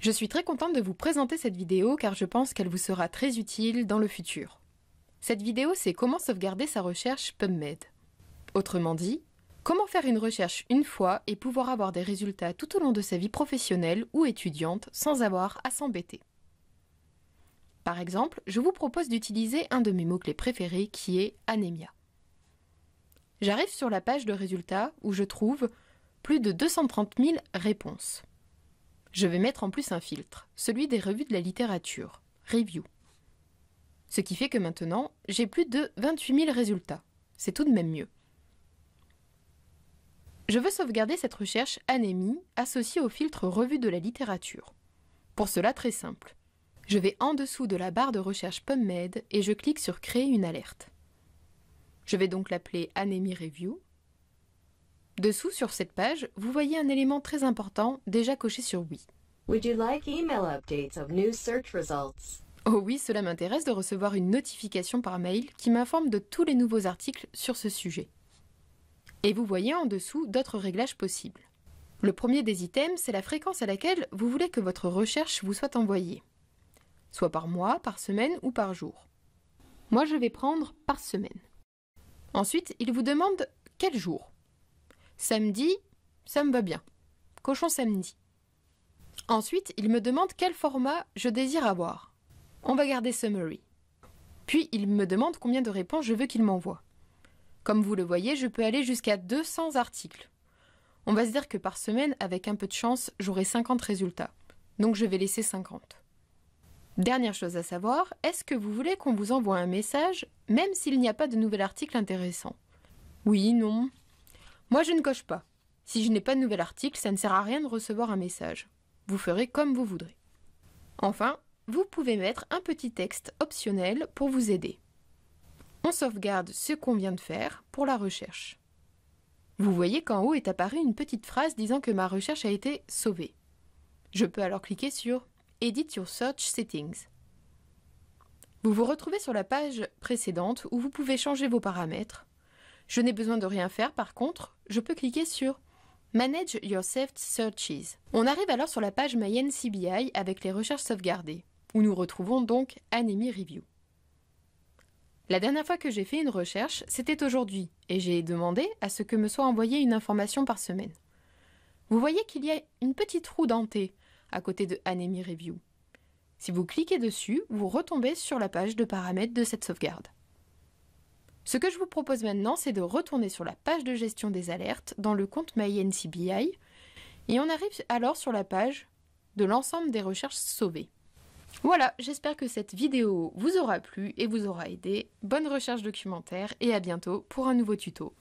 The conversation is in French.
Je suis très contente de vous présenter cette vidéo car je pense qu'elle vous sera très utile dans le futur. Cette vidéo, c'est comment sauvegarder sa recherche PubMed. Autrement dit, comment faire une recherche une fois et pouvoir avoir des résultats tout au long de sa vie professionnelle ou étudiante sans avoir à s'embêter. Par exemple, je vous propose d'utiliser un de mes mots-clés préférés qui est anémia. J'arrive sur la page de résultats où je trouve plus de 230 000 réponses. Je vais mettre en plus un filtre, celui des revues de la littérature, Review. Ce qui fait que maintenant, j'ai plus de 28 000 résultats. C'est tout de même mieux. Je veux sauvegarder cette recherche anémie associée au filtre revue de la littérature. Pour cela, très simple. Je vais en dessous de la barre de recherche PubMed et je clique sur Créer une alerte. Je vais donc l'appeler Anémie Review Dessous, sur cette page, vous voyez un élément très important déjà coché sur Oui. Oh oui, cela m'intéresse de recevoir une notification par mail qui m'informe de tous les nouveaux articles sur ce sujet. Et vous voyez en dessous d'autres réglages possibles. Le premier des items, c'est la fréquence à laquelle vous voulez que votre recherche vous soit envoyée. Soit par mois, par semaine ou par jour. Moi, je vais prendre par semaine. Ensuite, il vous demande quel jour. Samedi, ça me va bien. Cochon samedi. Ensuite, il me demande quel format je désire avoir. On va garder summary. Puis il me demande combien de réponses je veux qu'il m'envoie. Comme vous le voyez, je peux aller jusqu'à 200 articles. On va se dire que par semaine, avec un peu de chance, j'aurai 50 résultats. Donc je vais laisser 50. Dernière chose à savoir, est-ce que vous voulez qu'on vous envoie un message même s'il n'y a pas de nouvel article intéressant Oui, non, moi, je ne coche pas. Si je n'ai pas de nouvel article, ça ne sert à rien de recevoir un message. Vous ferez comme vous voudrez. Enfin, vous pouvez mettre un petit texte optionnel pour vous aider. On sauvegarde ce qu'on vient de faire pour la recherche. Vous voyez qu'en haut est apparue une petite phrase disant que ma recherche a été sauvée. Je peux alors cliquer sur Edit your search settings. Vous vous retrouvez sur la page précédente où vous pouvez changer vos paramètres, je n'ai besoin de rien faire par contre, je peux cliquer sur Manage your saved searches. On arrive alors sur la page Mayenne CBI avec les recherches sauvegardées, où nous retrouvons donc Anime Review. La dernière fois que j'ai fait une recherche, c'était aujourd'hui, et j'ai demandé à ce que me soit envoyée une information par semaine. Vous voyez qu'il y a une petite roue dentée à côté de Anemi Review. Si vous cliquez dessus, vous retombez sur la page de paramètres de cette sauvegarde. Ce que je vous propose maintenant, c'est de retourner sur la page de gestion des alertes dans le compte MyNCBI et on arrive alors sur la page de l'ensemble des recherches sauvées. Voilà, j'espère que cette vidéo vous aura plu et vous aura aidé. Bonne recherche documentaire et à bientôt pour un nouveau tuto.